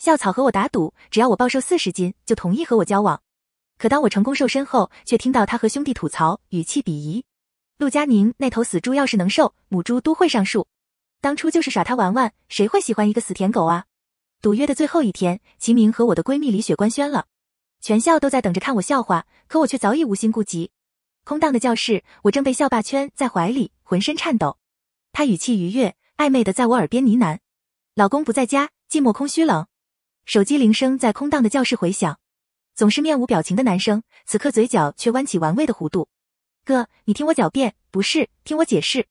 校草和我打赌，只要我暴瘦四十斤，就同意和我交往。可当我成功瘦身后，却听到他和兄弟吐槽，语气鄙夷：“陆佳宁那头死猪要是能瘦，母猪都会上树。当初就是耍他玩玩，谁会喜欢一个死舔狗啊？”赌约的最后一天，齐明和我的闺蜜李雪官宣了，全校都在等着看我笑话，可我却早已无心顾及。空荡的教室，我正被校霸圈在怀里，浑身颤抖。他语气愉悦，暧昧的在我耳边呢喃：“老公不在家，寂寞空虚冷。”手机铃声在空荡的教室回响，总是面无表情的男生，此刻嘴角却弯起玩味的弧度。哥，你听我狡辩，不是听我解释。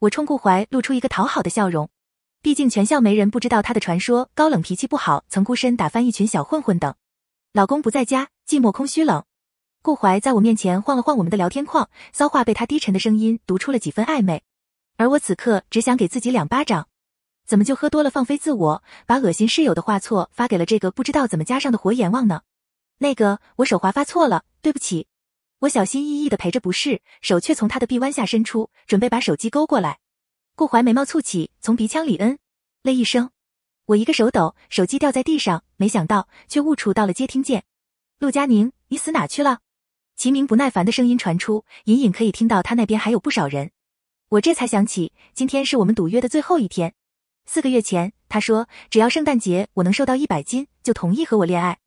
我冲顾怀露出一个讨好的笑容，毕竟全校没人不知道他的传说：高冷、脾气不好，曾孤身打翻一群小混混等。老公不在家，寂寞空虚冷。顾怀在我面前晃了晃我们的聊天框，骚话被他低沉的声音读出了几分暧昧，而我此刻只想给自己两巴掌。怎么就喝多了放飞自我，把恶心室友的话错发给了这个不知道怎么加上的活阎王呢？那个我手滑发错了，对不起。我小心翼翼的陪着不是，手却从他的臂弯下伸出，准备把手机勾过来。顾怀眉毛蹙起，从鼻腔里嗯了一声。我一个手抖，手机掉在地上，没想到却误触到了接听键。陆佳宁，你死哪去了？齐鸣不耐烦的声音传出，隐隐可以听到他那边还有不少人。我这才想起，今天是我们赌约的最后一天。四个月前，他说只要圣诞节我能瘦到一百斤，就同意和我恋爱。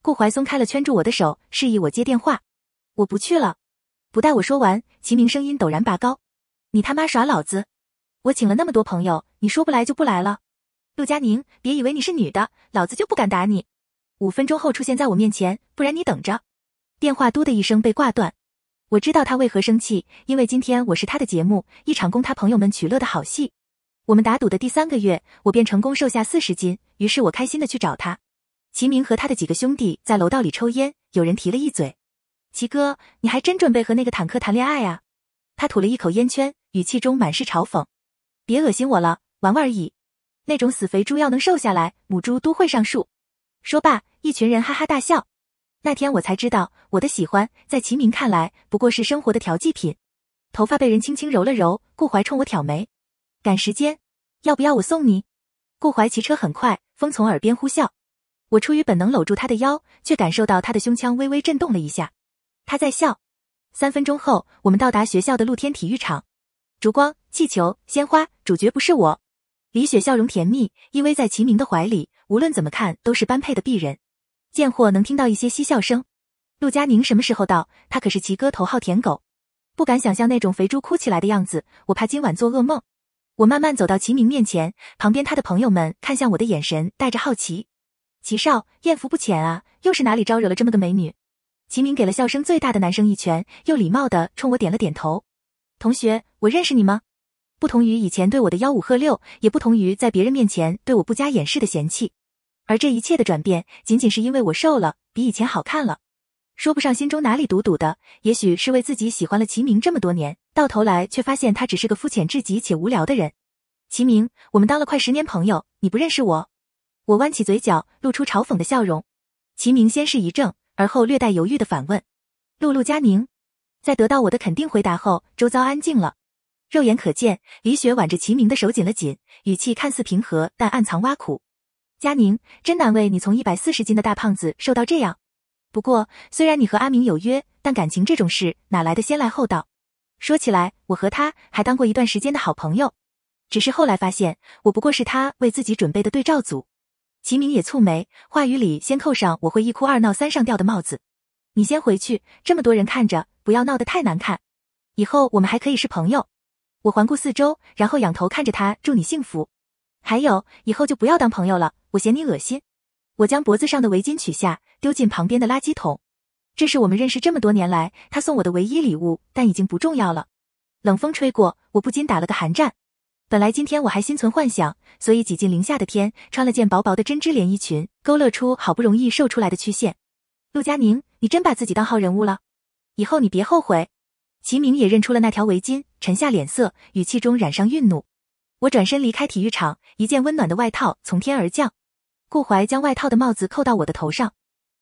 顾怀松开了圈住我的手，示意我接电话。我不去了。不待我说完，齐明声音陡然拔高：“你他妈耍老子！我请了那么多朋友，你说不来就不来了。陆佳宁，别以为你是女的，老子就不敢打你。五分钟后出现在我面前，不然你等着。”电话嘟的一声被挂断。我知道他为何生气，因为今天我是他的节目，一场供他朋友们取乐的好戏。我们打赌的第三个月，我便成功瘦下四十斤。于是我开心的去找他，齐明和他的几个兄弟在楼道里抽烟。有人提了一嘴：“齐哥，你还真准备和那个坦克谈恋爱啊？”他吐了一口烟圈，语气中满是嘲讽：“别恶心我了，玩玩而已。那种死肥猪要能瘦下来，母猪都会上树。”说罢，一群人哈哈大笑。那天我才知道，我的喜欢在齐明看来不过是生活的调剂品。头发被人轻轻揉了揉，顾怀冲我挑眉：“赶时间。”要不要我送你？顾怀骑车很快，风从耳边呼啸。我出于本能搂住他的腰，却感受到他的胸腔微微震动了一下，他在笑。三分钟后，我们到达学校的露天体育场，烛光、气球、鲜花，主角不是我。李雪笑容甜蜜，依偎在齐明的怀里，无论怎么看都是般配的璧人。贱货能听到一些嬉笑声。陆佳宁什么时候到？他可是齐哥头号舔狗。不敢想象那种肥猪哭起来的样子，我怕今晚做噩梦。我慢慢走到齐明面前，旁边他的朋友们看向我的眼神带着好奇。齐少艳福不浅啊，又是哪里招惹了这么个美女？齐明给了笑声最大的男生一拳，又礼貌的冲我点了点头。同学，我认识你吗？不同于以前对我的吆五喝六，也不同于在别人面前对我不加掩饰的嫌弃，而这一切的转变，仅仅是因为我瘦了，比以前好看了。说不上心中哪里堵堵的，也许是为自己喜欢了齐明这么多年，到头来却发现他只是个肤浅至极且无聊的人。齐明，我们当了快十年朋友，你不认识我？我弯起嘴角，露出嘲讽的笑容。齐明先是一怔，而后略带犹豫的反问：“陆陆佳宁？”在得到我的肯定回答后，周遭安静了。肉眼可见，李雪挽着齐明的手紧了紧，语气看似平和，但暗藏挖苦。佳宁，真难为你从一百四十斤的大胖子瘦到这样。不过，虽然你和阿明有约，但感情这种事哪来的先来后到？说起来，我和他还当过一段时间的好朋友，只是后来发现我不过是他为自己准备的对照组。齐明也蹙眉，话语里先扣上我会一哭二闹三上吊的帽子。你先回去，这么多人看着，不要闹得太难看。以后我们还可以是朋友。我环顾四周，然后仰头看着他，祝你幸福。还有，以后就不要当朋友了，我嫌你恶心。我将脖子上的围巾取下，丢进旁边的垃圾桶。这是我们认识这么多年来他送我的唯一礼物，但已经不重要了。冷风吹过，我不禁打了个寒战。本来今天我还心存幻想，所以挤进零下的天，穿了件薄薄的针织连衣裙，勾勒出好不容易瘦出来的曲线。陆佳宁，你真把自己当好人物了，以后你别后悔。齐明也认出了那条围巾，沉下脸色，语气中染上愠怒。我转身离开体育场，一件温暖的外套从天而降。顾怀将外套的帽子扣到我的头上，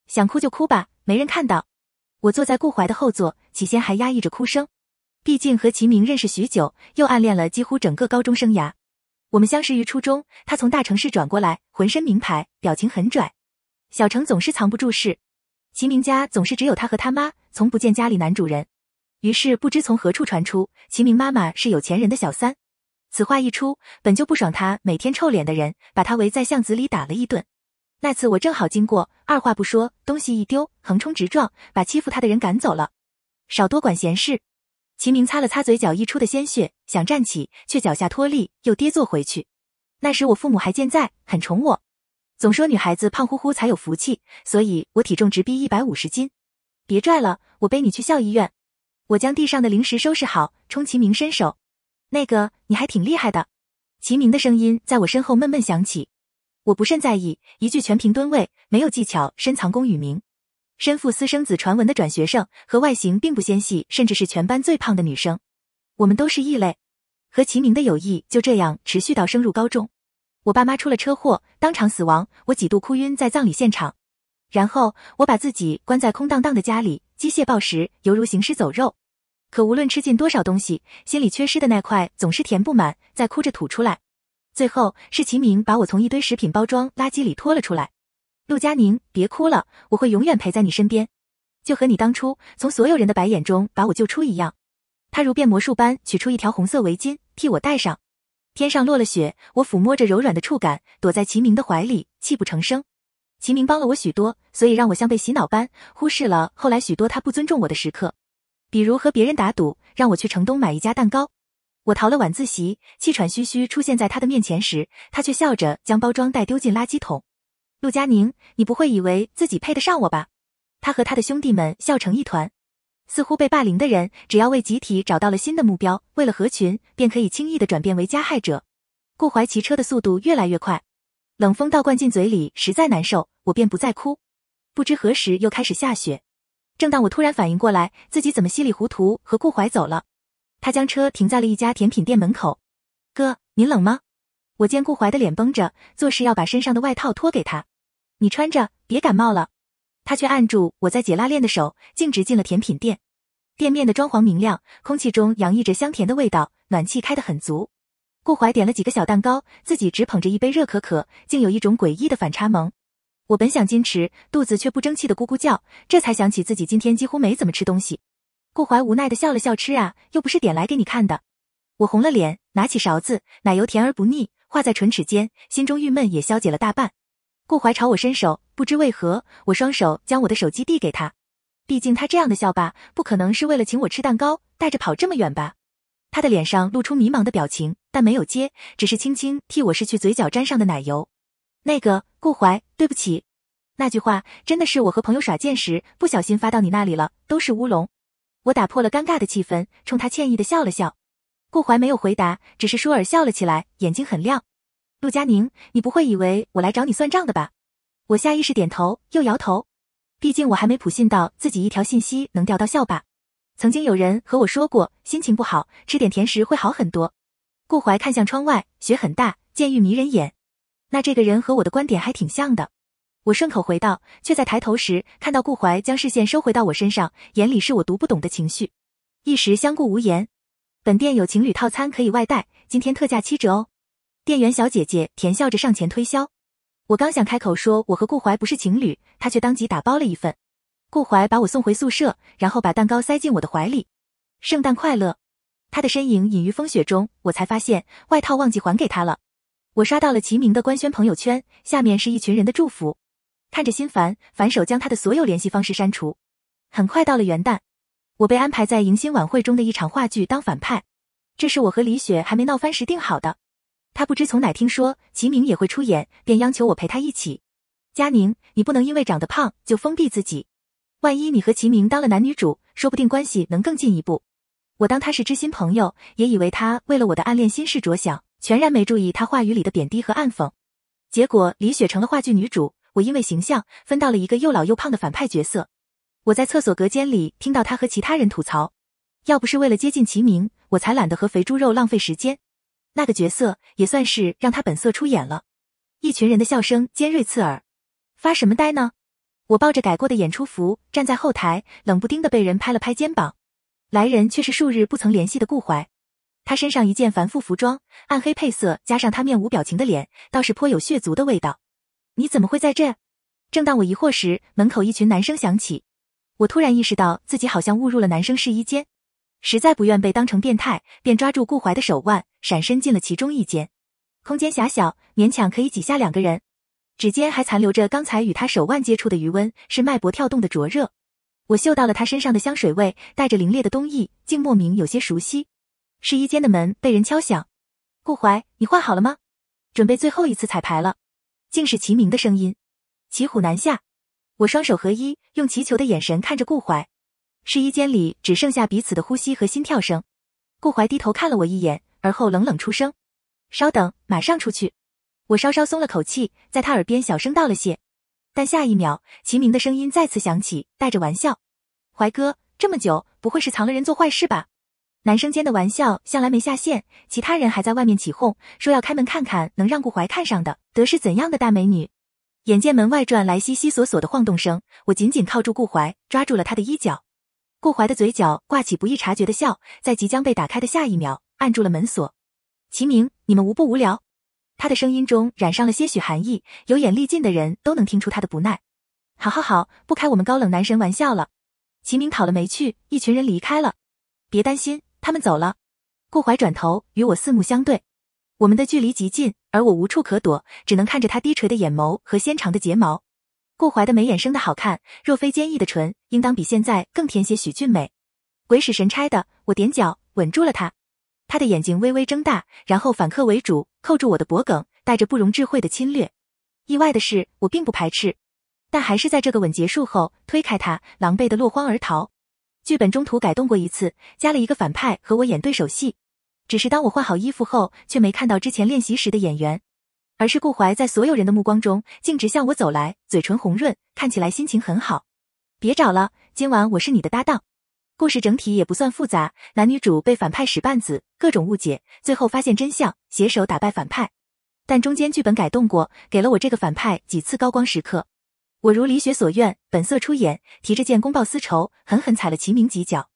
想哭就哭吧，没人看到。我坐在顾怀的后座，起先还压抑着哭声，毕竟和齐明认识许久，又暗恋了几乎整个高中生涯。我们相识于初中，他从大城市转过来，浑身名牌，表情很拽。小城总是藏不住事，齐明家总是只有他和他妈，从不见家里男主人。于是不知从何处传出，齐明妈妈是有钱人的小三。此话一出，本就不爽他每天臭脸的人，把他围在巷子里打了一顿。那次我正好经过，二话不说，东西一丢，横冲直撞，把欺负他的人赶走了。少多管闲事！齐明擦了擦嘴角溢出的鲜血，想站起，却脚下脱力，又跌坐回去。那时我父母还健在，很宠我，总说女孩子胖乎乎才有福气，所以我体重直逼一百五十斤。别拽了，我背你去校医院。我将地上的零食收拾好，冲齐明伸手。那个你还挺厉害的，齐明的声音在我身后闷闷响起，我不甚在意。一句全凭吨位，没有技巧，深藏功与名。身负私生子传闻的转学生和外形并不纤细，甚至是全班最胖的女生，我们都是异类。和齐明的友谊就这样持续到升入高中。我爸妈出了车祸，当场死亡，我几度哭晕在葬礼现场。然后我把自己关在空荡荡的家里，机械暴食，犹如行尸走肉。可无论吃进多少东西，心里缺失的那块总是填不满，在哭着吐出来。最后是齐明把我从一堆食品包装垃圾里拖了出来。陆佳宁，别哭了，我会永远陪在你身边，就和你当初从所有人的白眼中把我救出一样。他如变魔术般取出一条红色围巾，替我戴上。天上落了雪，我抚摸着柔软的触感，躲在齐明的怀里，泣不成声。齐明帮了我许多，所以让我像被洗脑般忽视了后来许多他不尊重我的时刻。比如和别人打赌，让我去城东买一家蛋糕。我逃了晚自习，气喘吁吁出现在他的面前时，他却笑着将包装袋丢进垃圾桶。陆佳宁，你不会以为自己配得上我吧？他和他的兄弟们笑成一团，似乎被霸凌的人，只要为集体找到了新的目标，为了合群，便可以轻易的转变为加害者。顾怀骑车的速度越来越快，冷风倒灌进嘴里，实在难受，我便不再哭。不知何时又开始下雪。正当我突然反应过来自己怎么稀里糊涂和顾怀走了，他将车停在了一家甜品店门口。哥，您冷吗？我见顾怀的脸绷着，作势要把身上的外套脱给他，你穿着，别感冒了。他却按住我在解拉链的手，径直进了甜品店。店面的装潢明亮，空气中洋溢着香甜的味道，暖气开得很足。顾怀点了几个小蛋糕，自己只捧着一杯热可可，竟有一种诡异的反差萌。我本想矜持，肚子却不争气的咕咕叫，这才想起自己今天几乎没怎么吃东西。顾怀无奈的笑了笑：“吃啊，又不是点来给你看的。”我红了脸，拿起勺子，奶油甜而不腻，化在唇齿间，心中郁闷也消解了大半。顾怀朝我伸手，不知为何，我双手将我的手机递给他。毕竟他这样的校霸，不可能是为了请我吃蛋糕，带着跑这么远吧？他的脸上露出迷茫的表情，但没有接，只是轻轻替我拭去嘴角沾上的奶油。那个顾怀，对不起，那句话真的是我和朋友耍剑时不小心发到你那里了，都是乌龙。我打破了尴尬的气氛，冲他歉意的笑了笑。顾怀没有回答，只是舒尔笑了起来，眼睛很亮。陆佳宁，你不会以为我来找你算账的吧？我下意识点头又摇头，毕竟我还没普信到自己一条信息能钓到校霸。曾经有人和我说过，心情不好吃点甜食会好很多。顾怀看向窗外，雪很大，剑玉迷人眼。那这个人和我的观点还挺像的，我顺口回道，却在抬头时看到顾怀将视线收回到我身上，眼里是我读不懂的情绪，一时相顾无言。本店有情侣套餐可以外带，今天特价七折哦。店员小姐姐甜笑着上前推销。我刚想开口说我和顾怀不是情侣，她却当即打包了一份。顾怀把我送回宿舍，然后把蛋糕塞进我的怀里。圣诞快乐！他的身影隐于风雪中，我才发现外套忘记还给他了。我刷到了齐明的官宣朋友圈，下面是一群人的祝福，看着心烦，反手将他的所有联系方式删除。很快到了元旦，我被安排在迎新晚会中的一场话剧当反派，这是我和李雪还没闹翻时定好的。她不知从哪听说齐明也会出演，便央求我陪她一起。佳宁，你不能因为长得胖就封闭自己，万一你和齐明当了男女主，说不定关系能更进一步。我当他是知心朋友，也以为他为了我的暗恋心事着想。全然没注意他话语里的贬低和暗讽，结果李雪成了话剧女主，我因为形象分到了一个又老又胖的反派角色。我在厕所隔间里听到他和其他人吐槽，要不是为了接近齐名，我才懒得和肥猪肉浪费时间。那个角色也算是让他本色出演了。一群人的笑声尖锐刺耳，发什么呆呢？我抱着改过的演出服站在后台，冷不丁的被人拍了拍肩膀，来人却是数日不曾联系的顾怀。他身上一件繁复服装，暗黑配色，加上他面无表情的脸，倒是颇有血族的味道。你怎么会在这？正当我疑惑时，门口一群男生响起，我突然意识到自己好像误入了男生试衣间，实在不愿被当成变态，便抓住顾怀的手腕，闪身进了其中一间。空间狭小，勉强可以挤下两个人，指尖还残留着刚才与他手腕接触的余温，是脉搏跳动的灼热。我嗅到了他身上的香水味，带着凛冽的冬意，竟莫名有些熟悉。试衣间的门被人敲响，顾怀，你换好了吗？准备最后一次彩排了，竟是齐明的声音。骑虎难下，我双手合一，用祈求的眼神看着顾怀。试衣间里只剩下彼此的呼吸和心跳声。顾怀低头看了我一眼，而后冷冷出声：“稍等，马上出去。”我稍稍松了口气，在他耳边小声道了谢。但下一秒，齐明的声音再次响起，带着玩笑：“怀哥，这么久，不会是藏了人做坏事吧？”男生间的玩笑向来没下线，其他人还在外面起哄，说要开门看看能让顾怀看上的得是怎样的大美女。眼见门外传来悉悉索索的晃动声，我紧紧靠住顾怀，抓住了他的衣角。顾怀的嘴角挂起不易察觉的笑，在即将被打开的下一秒，按住了门锁。齐明，你们无不无聊。他的声音中染上了些许寒意，有眼力劲的人都能听出他的不耐。好，好，好，不开我们高冷男神玩笑了。齐明讨了没趣，一群人离开了。别担心。他们走了，顾怀转头与我四目相对，我们的距离极近，而我无处可躲，只能看着他低垂的眼眸和纤长的睫毛。顾怀的眉眼生的好看，若非坚毅的唇，应当比现在更添些许俊美。鬼使神差的，我踮脚吻住了他，他的眼睛微微睁大，然后反客为主，扣住我的脖梗，带着不容智慧的侵略。意外的是，我并不排斥，但还是在这个吻结束后推开他，狼狈的落荒而逃。剧本中途改动过一次，加了一个反派和我演对手戏。只是当我换好衣服后，却没看到之前练习时的演员，而是顾怀在所有人的目光中径直向我走来，嘴唇红润，看起来心情很好。别找了，今晚我是你的搭档。故事整体也不算复杂，男女主被反派使绊子，各种误解，最后发现真相，携手打败反派。但中间剧本改动过，给了我这个反派几次高光时刻。我如李雪所愿，本色出演，提着剑公报私仇，狠狠踩了齐鸣几脚。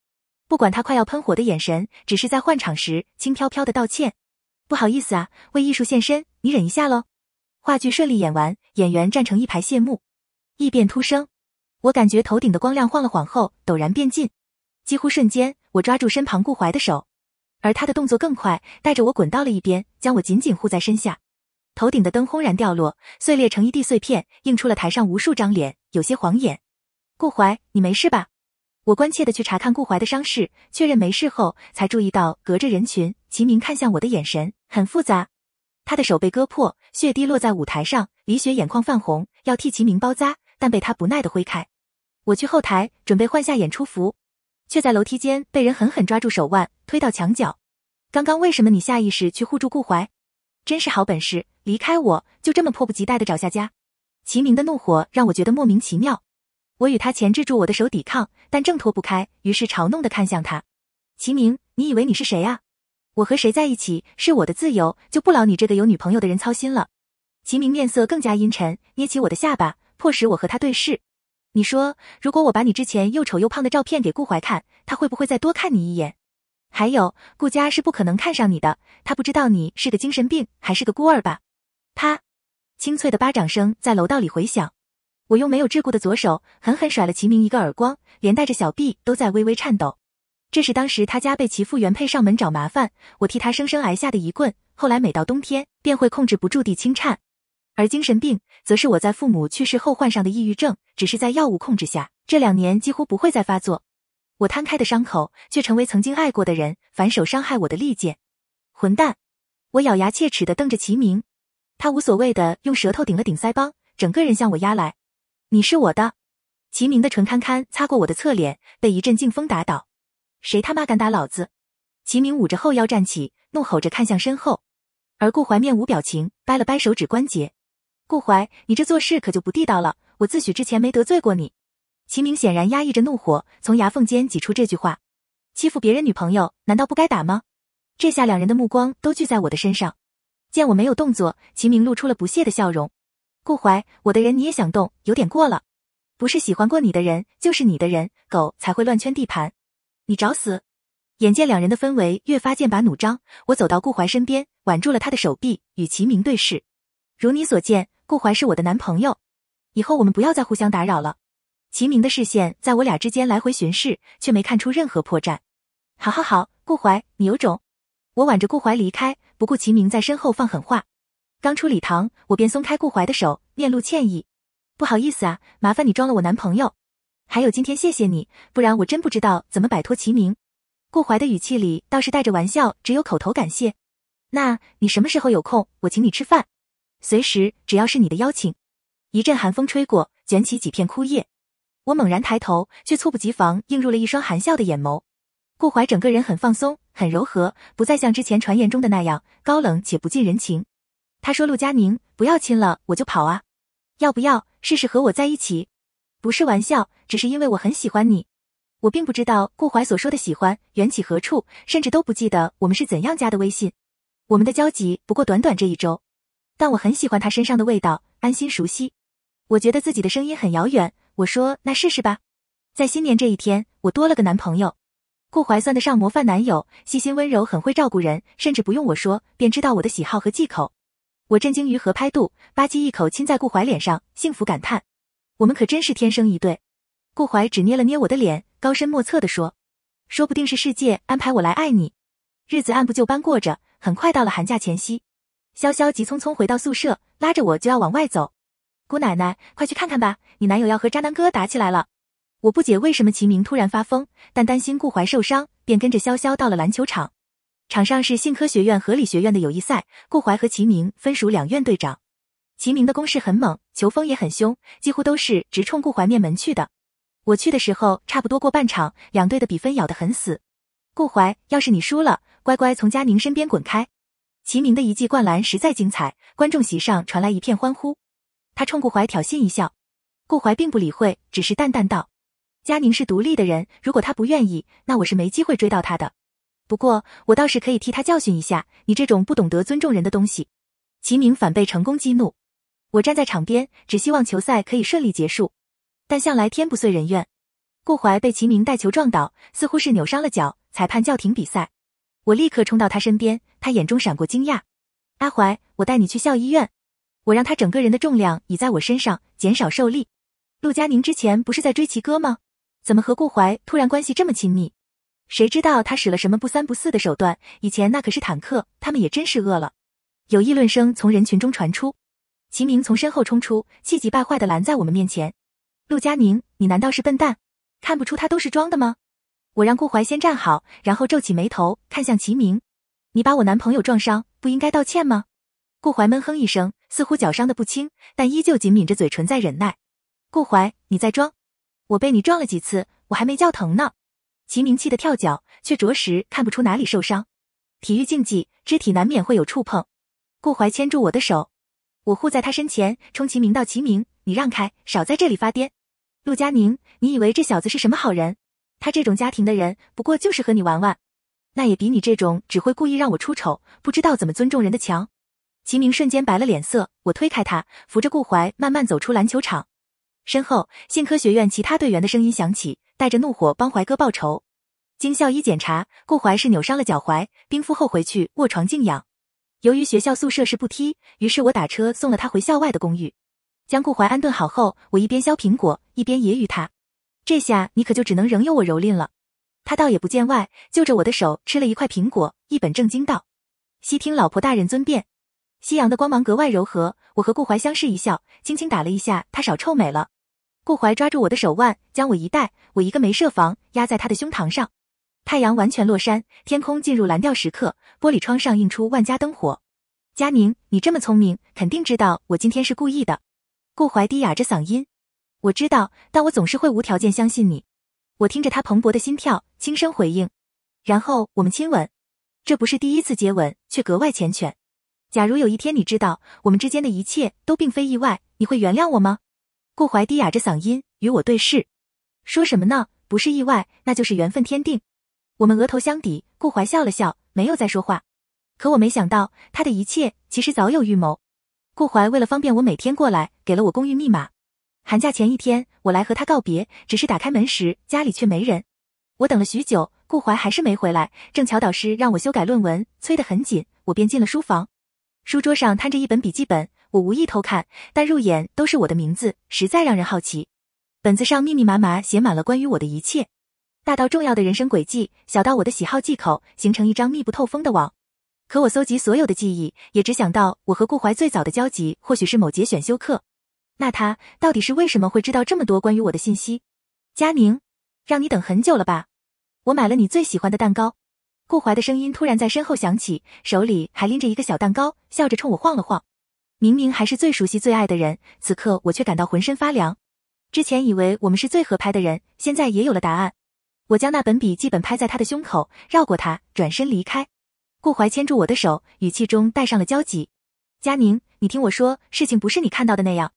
不管他快要喷火的眼神，只是在换场时轻飘飘的道歉：“不好意思啊，为艺术献身，你忍一下喽。”话剧顺利演完，演员站成一排谢幕。异变突生，我感觉头顶的光亮晃了晃后，陡然变近，几乎瞬间，我抓住身旁顾怀的手，而他的动作更快，带着我滚到了一边，将我紧紧护在身下。头顶的灯轰然掉落，碎裂成一地碎片，映出了台上无数张脸，有些晃眼。顾怀，你没事吧？我关切的去查看顾怀的伤势，确认没事后，才注意到隔着人群，齐明看向我的眼神很复杂。他的手被割破，血滴落在舞台上，李雪眼眶泛红，要替齐明包扎，但被他不耐的挥开。我去后台准备换下演出服，却在楼梯间被人狠狠抓住手腕，推到墙角。刚刚为什么你下意识去护住顾怀？真是好本事！离开我就这么迫不及待地找下家，齐明的怒火让我觉得莫名其妙。我与他钳制住我的手抵抗，但挣脱不开，于是嘲弄地看向他。齐明，你以为你是谁啊？我和谁在一起是我的自由，就不劳你这个有女朋友的人操心了。齐明面色更加阴沉，捏起我的下巴，迫使我和他对视。你说，如果我把你之前又丑又胖的照片给顾怀看，他会不会再多看你一眼？还有，顾家是不可能看上你的，他不知道你是个精神病还是个孤儿吧？啪，清脆的巴掌声在楼道里回响。我用没有桎梏的左手狠狠甩了齐明一个耳光，连带着小臂都在微微颤抖。这是当时他家被其父原配上门找麻烦，我替他生生挨下的一棍。后来每到冬天便会控制不住地轻颤，而精神病则是我在父母去世后患上的抑郁症，只是在药物控制下，这两年几乎不会再发作。我摊开的伤口却成为曾经爱过的人反手伤害我的利剑。混蛋！我咬牙切齿地瞪着齐明。他无所谓的用舌头顶了顶腮帮，整个人向我压来。你是我的，齐明的唇堪堪擦过我的侧脸，被一阵劲风打倒。谁他妈敢打老子？齐明捂着后腰站起，怒吼着看向身后。而顾怀面无表情，掰了掰手指关节。顾怀，你这做事可就不地道了。我自诩之前没得罪过你。齐明显然压抑着怒火，从牙缝间挤出这句话：欺负别人女朋友，难道不该打吗？这下两人的目光都聚在我的身上。见我没有动作，齐明露出了不屑的笑容。顾怀，我的人你也想动，有点过了。不是喜欢过你的人，就是你的人狗才会乱圈地盘。你找死！眼见两人的氛围越发剑拔弩张，我走到顾怀身边，挽住了他的手臂，与齐明对视。如你所见，顾怀是我的男朋友，以后我们不要再互相打扰了。齐明的视线在我俩之间来回巡视，却没看出任何破绽。好，好，好，顾怀，你有种！我挽着顾怀离开，不顾齐明在身后放狠话。刚出礼堂，我便松开顾怀的手，面露歉意：“不好意思啊，麻烦你装了我男朋友。还有今天谢谢你，不然我真不知道怎么摆脱齐明。”顾怀的语气里倒是带着玩笑，只有口头感谢。那你什么时候有空，我请你吃饭。随时，只要是你的邀请。一阵寒风吹过，卷起几片枯叶。我猛然抬头，却猝不及防映入了一双含笑的眼眸。顾怀整个人很放松，很柔和，不再像之前传言中的那样高冷且不近人情。他说：“陆佳宁，不要亲了，我就跑啊！要不要试试和我在一起？不是玩笑，只是因为我很喜欢你。我并不知道顾怀所说的喜欢缘起何处，甚至都不记得我们是怎样加的微信。我们的交集不过短短这一周，但我很喜欢他身上的味道，安心熟悉。我觉得自己的声音很遥远。我说那试试吧，在新年这一天，我多了个男朋友。”顾怀算得上模范男友，细心温柔，很会照顾人，甚至不用我说，便知道我的喜好和忌口。我震惊于合拍度，吧唧一口亲在顾怀脸上，幸福感叹：“我们可真是天生一对。”顾怀只捏了捏我的脸，高深莫测地说：“说不定是世界安排我来爱你。”日子按部就班过着，很快到了寒假前夕，潇潇急匆匆回到宿舍，拉着我就要往外走：“姑奶奶，快去看看吧，你男友要和渣男哥打起来了。”我不解为什么齐明突然发疯，但担心顾怀受伤，便跟着潇潇到了篮球场。场上是信科学院和理学院的友谊赛，顾怀和齐明分属两院队长。齐明的攻势很猛，球风也很凶，几乎都是直冲顾怀面门去的。我去的时候差不多过半场，两队的比分咬得很死。顾怀，要是你输了，乖乖从佳宁身边滚开！齐明的一记灌篮实在精彩，观众席上传来一片欢呼。他冲顾怀挑衅一笑，顾怀并不理会，只是淡淡道。佳宁是独立的人，如果他不愿意，那我是没机会追到他的。不过我倒是可以替他教训一下你这种不懂得尊重人的东西。齐铭反被成功激怒，我站在场边，只希望球赛可以顺利结束。但向来天不遂人愿，顾怀被齐铭带球撞倒，似乎是扭伤了脚，裁判叫停比赛。我立刻冲到他身边，他眼中闪过惊讶。阿怀，我带你去校医院。我让他整个人的重量倚在我身上，减少受力。陆佳宁之前不是在追齐哥吗？怎么和顾怀突然关系这么亲密？谁知道他使了什么不三不四的手段？以前那可是坦克，他们也真是饿了。有议论声从人群中传出，齐鸣从身后冲出，气急败坏的拦在我们面前。陆佳宁，你难道是笨蛋？看不出他都是装的吗？我让顾怀先站好，然后皱起眉头看向齐鸣，你把我男朋友撞伤，不应该道歉吗？顾怀闷哼一声，似乎脚伤的不轻，但依旧紧抿着嘴唇在忍耐。顾怀，你在装？我被你撞了几次，我还没叫疼呢。齐明气得跳脚，却着实看不出哪里受伤。体育竞技，肢体难免会有触碰。顾怀牵住我的手，我护在他身前，冲齐明道：“齐明，你让开，少在这里发癫。”陆佳宁，你以为这小子是什么好人？他这种家庭的人，不过就是和你玩玩。那也比你这种只会故意让我出丑，不知道怎么尊重人的强。齐明瞬间白了脸色，我推开他，扶着顾怀慢慢走出篮球场。身后，信科学院其他队员的声音响起，带着怒火帮怀哥报仇。经校医检查，顾怀是扭伤了脚踝，冰敷后回去卧床静养。由于学校宿舍是不梯，于是我打车送了他回校外的公寓。将顾怀安顿好后，我一边削苹果，一边揶揄他：“这下你可就只能任由我蹂躏了。”他倒也不见外，就着我的手吃了一块苹果，一本正经道：“悉听老婆大人尊便。”夕阳的光芒格外柔和，我和顾怀相视一笑，轻轻打了一下他，少臭美了。顾怀抓住我的手腕，将我一带，我一个没设防，压在他的胸膛上。太阳完全落山，天空进入蓝调时刻，玻璃窗上映出万家灯火。佳宁，你这么聪明，肯定知道我今天是故意的。顾怀低哑着嗓音，我知道，但我总是会无条件相信你。我听着他蓬勃的心跳，轻声回应，然后我们亲吻。这不是第一次接吻，却格外缱绻。假如有一天你知道我们之间的一切都并非意外，你会原谅我吗？顾怀低哑着嗓音与我对视，说什么呢？不是意外，那就是缘分天定。我们额头相抵，顾怀笑了笑，没有再说话。可我没想到，他的一切其实早有预谋。顾怀为了方便我每天过来，给了我公寓密码。寒假前一天，我来和他告别，只是打开门时家里却没人。我等了许久，顾怀还是没回来。正巧导师让我修改论文，催得很紧，我便进了书房。书桌上摊着一本笔记本，我无意偷看，但入眼都是我的名字，实在让人好奇。本子上密密麻麻写满了关于我的一切，大到重要的人生轨迹，小到我的喜好忌口，形成一张密不透风的网。可我搜集所有的记忆，也只想到我和顾怀最早的交集，或许是某节选修课。那他到底是为什么会知道这么多关于我的信息？佳宁，让你等很久了吧？我买了你最喜欢的蛋糕。顾怀的声音突然在身后响起，手里还拎着一个小蛋糕，笑着冲我晃了晃。明明还是最熟悉、最爱的人，此刻我却感到浑身发凉。之前以为我们是最合拍的人，现在也有了答案。我将那本笔记本拍在他的胸口，绕过他转身离开。顾怀牵住我的手，语气中带上了焦急：“佳宁，你听我说，事情不是你看到的那样。”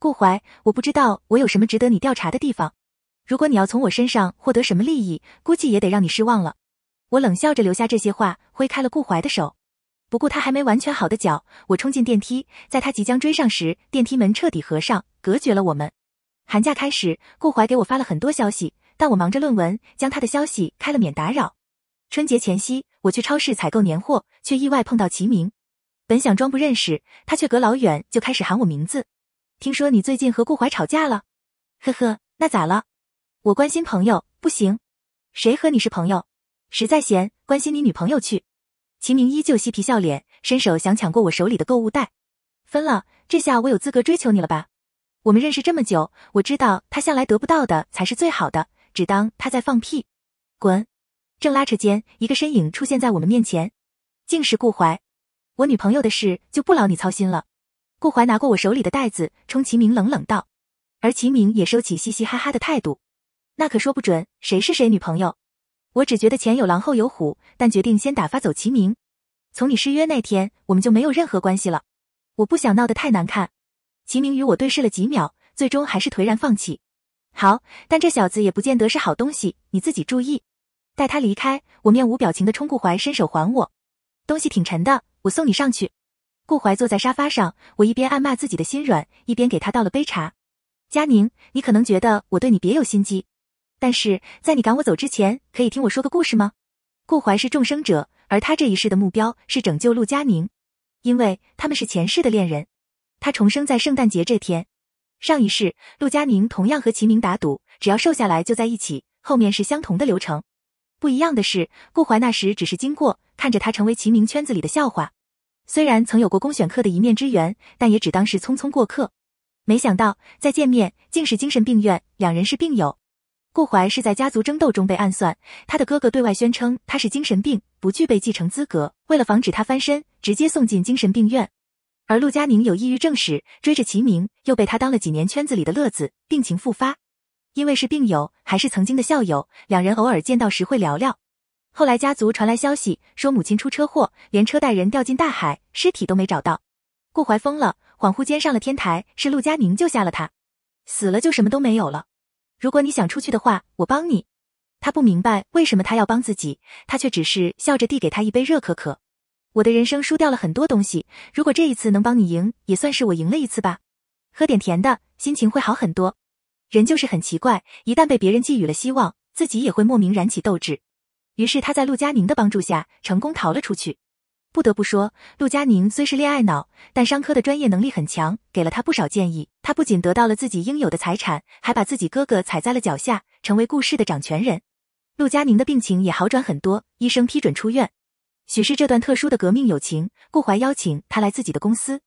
顾怀，我不知道我有什么值得你调查的地方。如果你要从我身上获得什么利益，估计也得让你失望了。我冷笑着留下这些话，挥开了顾怀的手，不顾他还没完全好的脚，我冲进电梯，在他即将追上时，电梯门彻底合上，隔绝了我们。寒假开始，顾怀给我发了很多消息，但我忙着论文，将他的消息开了免打扰。春节前夕，我去超市采购年货，却意外碰到齐明，本想装不认识，他却隔老远就开始喊我名字。听说你最近和顾怀吵架了，呵呵，那咋了？我关心朋友不行？谁和你是朋友？实在闲，关心你女朋友去。齐明依旧嬉皮笑脸，伸手想抢过我手里的购物袋，分了，这下我有资格追求你了吧？我们认识这么久，我知道他向来得不到的才是最好的，只当他在放屁，滚！正拉扯间，一个身影出现在我们面前，竟是顾怀。我女朋友的事就不劳你操心了。顾怀拿过我手里的袋子，冲齐明冷冷道，而齐明也收起嘻嘻哈哈的态度，那可说不准谁是谁女朋友。我只觉得前有狼后有虎，但决定先打发走齐明。从你失约那天，我们就没有任何关系了。我不想闹得太难看。齐明与我对视了几秒，最终还是颓然放弃。好，但这小子也不见得是好东西，你自己注意。待他离开。我面无表情的冲顾怀伸手还我，东西挺沉的，我送你上去。顾怀坐在沙发上，我一边暗骂自己的心软，一边给他倒了杯茶。佳宁，你可能觉得我对你别有心机。但是在你赶我走之前，可以听我说个故事吗？顾怀是重生者，而他这一世的目标是拯救陆佳宁，因为他们是前世的恋人。他重生在圣诞节这天，上一世陆佳宁同样和齐明打赌，只要瘦下来就在一起。后面是相同的流程，不一样的是，顾怀那时只是经过，看着他成为齐明圈子里的笑话。虽然曾有过公选课的一面之缘，但也只当是匆匆过客。没想到再见面竟是精神病院，两人是病友。顾怀是在家族争斗中被暗算，他的哥哥对外宣称他是精神病，不具备继承资格。为了防止他翻身，直接送进精神病院。而陆佳宁有抑郁症史，追着齐铭，又被他当了几年圈子里的乐子。病情复发，因为是病友，还是曾经的校友，两人偶尔见到时会聊聊。后来家族传来消息，说母亲出车祸，连车带人掉进大海，尸体都没找到。顾怀疯了，恍惚间上了天台，是陆佳宁救下了他。死了就什么都没有了。如果你想出去的话，我帮你。他不明白为什么他要帮自己，他却只是笑着递给他一杯热可可。我的人生输掉了很多东西，如果这一次能帮你赢，也算是我赢了一次吧。喝点甜的，心情会好很多。人就是很奇怪，一旦被别人寄予了希望，自己也会莫名燃起斗志。于是他在陆佳宁的帮助下，成功逃了出去。不得不说，陆佳宁虽是恋爱脑，但商科的专业能力很强，给了他不少建议。他不仅得到了自己应有的财产，还把自己哥哥踩在了脚下，成为顾氏的掌权人。陆佳宁的病情也好转很多，医生批准出院。许是这段特殊的革命友情，顾怀邀请他来自己的公司。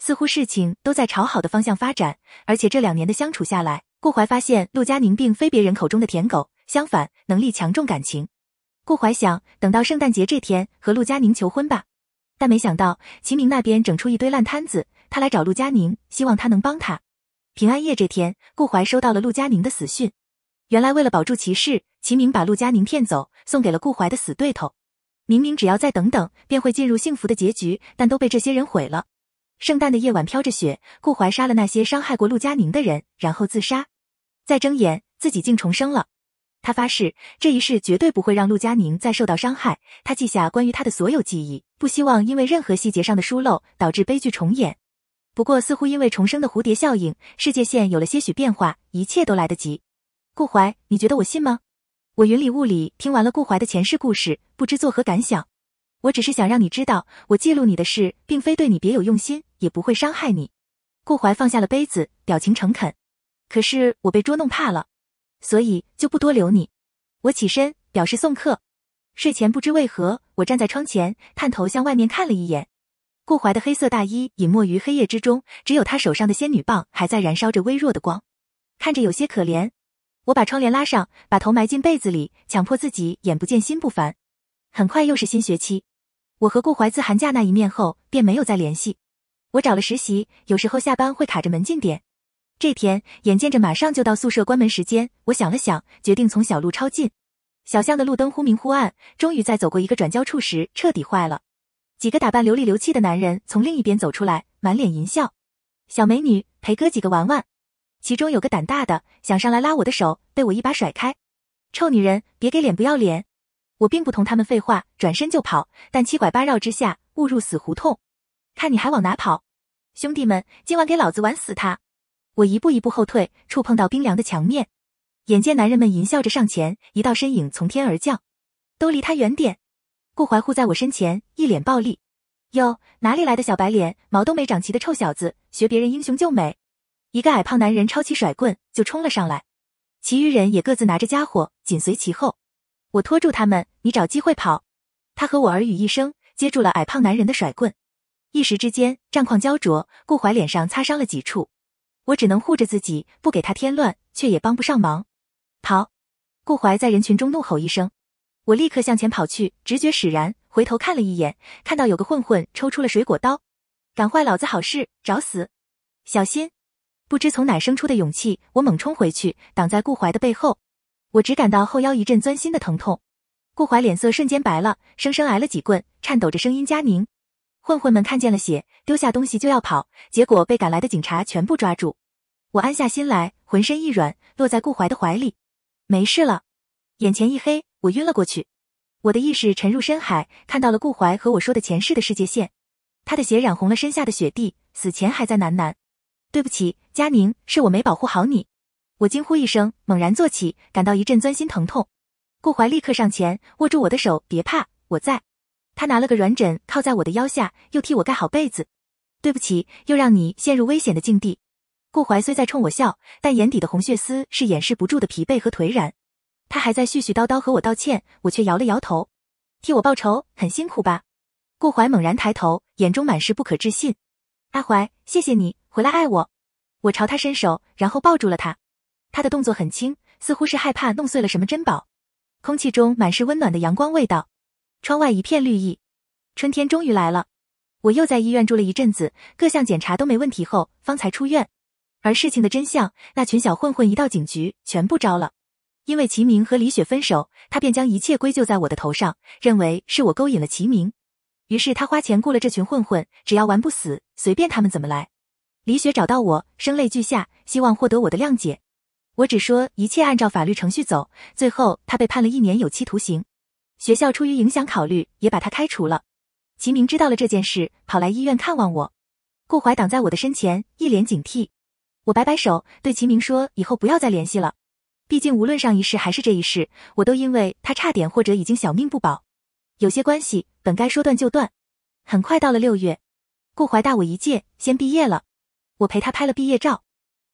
似乎事情都在朝好的方向发展，而且这两年的相处下来，顾怀发现陆佳宁并非别人口中的舔狗，相反，能力强重感情。顾怀想等到圣诞节这天和陆佳宁求婚吧，但没想到齐明那边整出一堆烂摊子，他来找陆佳宁，希望他能帮他。平安夜这天，顾怀收到了陆佳宁的死讯。原来为了保住齐氏，齐明把陆佳宁骗走，送给了顾怀的死对头。明明只要再等等，便会进入幸福的结局，但都被这些人毁了。圣诞的夜晚飘着雪，顾怀杀了那些伤害过陆佳宁的人，然后自杀。再睁眼，自己竟重生了。他发誓，这一世绝对不会让陆佳宁再受到伤害。他记下关于他的所有记忆，不希望因为任何细节上的疏漏导致悲剧重演。不过，似乎因为重生的蝴蝶效应，世界线有了些许变化，一切都来得及。顾怀，你觉得我信吗？我云里雾里听完了顾怀的前世故事，不知作何感想。我只是想让你知道，我记录你的事，并非对你别有用心，也不会伤害你。顾怀放下了杯子，表情诚恳。可是我被捉弄怕了。所以就不多留你，我起身表示送客。睡前不知为何，我站在窗前探头向外面看了一眼，顾怀的黑色大衣隐没于黑夜之中，只有他手上的仙女棒还在燃烧着微弱的光，看着有些可怜。我把窗帘拉上，把头埋进被子里，强迫自己眼不见心不烦。很快又是新学期，我和顾怀自寒假那一面后便没有再联系。我找了实习，有时候下班会卡着门禁点。这天，眼见着马上就到宿舍关门时间，我想了想，决定从小路抄近。小巷的路灯忽明忽暗，终于在走过一个转交处时彻底坏了。几个打扮流里流气的男人从另一边走出来，满脸淫笑：“小美女，陪哥几个玩玩。”其中有个胆大的想上来拉我的手，被我一把甩开：“臭女人，别给脸不要脸！”我并不同他们废话，转身就跑，但七拐八绕之下误入死胡同，看你还往哪跑！兄弟们，今晚给老子玩死他！我一步一步后退，触碰到冰凉的墙面，眼见男人们淫笑着上前，一道身影从天而降，都离他远点。顾怀护在我身前，一脸暴力：“哟，哪里来的小白脸，毛都没长齐的臭小子，学别人英雄救美。一个矮胖男人抄起甩棍就冲了上来，其余人也各自拿着家伙紧随其后。我拖住他们，你找机会跑。他和我耳语一声，接住了矮胖男人的甩棍。一时之间，战况焦灼，顾怀脸上擦伤了几处。我只能护着自己，不给他添乱，却也帮不上忙。跑！顾怀在人群中怒吼一声，我立刻向前跑去，直觉使然，回头看了一眼，看到有个混混抽出了水果刀，敢坏老子好事，找死！小心！不知从哪生出的勇气，我猛冲回去，挡在顾怀的背后。我只感到后腰一阵钻心的疼痛，顾怀脸色瞬间白了，生生挨了几棍，颤抖着声音加宁。混混们看见了血，丢下东西就要跑，结果被赶来的警察全部抓住。我安下心来，浑身一软，落在顾怀的怀里。没事了，眼前一黑，我晕了过去。我的意识沉入深海，看到了顾怀和我说的前世的世界线。他的血染红了身下的雪地，死前还在喃喃：“对不起，佳宁，是我没保护好你。”我惊呼一声，猛然坐起，感到一阵钻心疼痛。顾怀立刻上前，握住我的手：“别怕，我在。”他拿了个软枕靠在我的腰下，又替我盖好被子。对不起，又让你陷入危险的境地。顾怀虽在冲我笑，但眼底的红血丝是掩饰不住的疲惫和颓然。他还在絮絮叨叨和我道歉，我却摇了摇头。替我报仇很辛苦吧？顾怀猛然抬头，眼中满是不可置信。阿怀，谢谢你回来爱我。我朝他伸手，然后抱住了他。他的动作很轻，似乎是害怕弄碎了什么珍宝。空气中满是温暖的阳光味道。窗外一片绿意，春天终于来了。我又在医院住了一阵子，各项检查都没问题后方才出院。而事情的真相，那群小混混一到警局全部招了。因为齐明和李雪分手，他便将一切归咎在我的头上，认为是我勾引了齐明。于是他花钱雇了这群混混，只要玩不死，随便他们怎么来。李雪找到我，声泪俱下，希望获得我的谅解。我只说一切按照法律程序走。最后他被判了一年有期徒刑。学校出于影响考虑，也把他开除了。齐明知道了这件事，跑来医院看望我。顾怀挡在我的身前，一脸警惕。我摆摆手，对齐明说：“以后不要再联系了。毕竟无论上一世还是这一世，我都因为他差点或者已经小命不保。有些关系，本该说断就断。”很快到了六月，顾怀大我一届，先毕业了。我陪他拍了毕业照。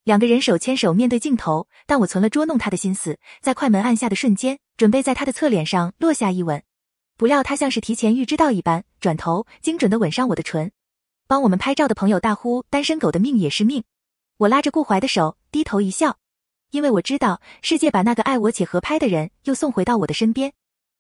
两个人手牵手面对镜头，但我存了捉弄他的心思，在快门按下的瞬间，准备在他的侧脸上落下一吻，不料他像是提前预知到一般，转头精准的吻上我的唇。帮我们拍照的朋友大呼：“单身狗的命也是命。”我拉着顾怀的手，低头一笑，因为我知道世界把那个爱我且合拍的人又送回到我的身边。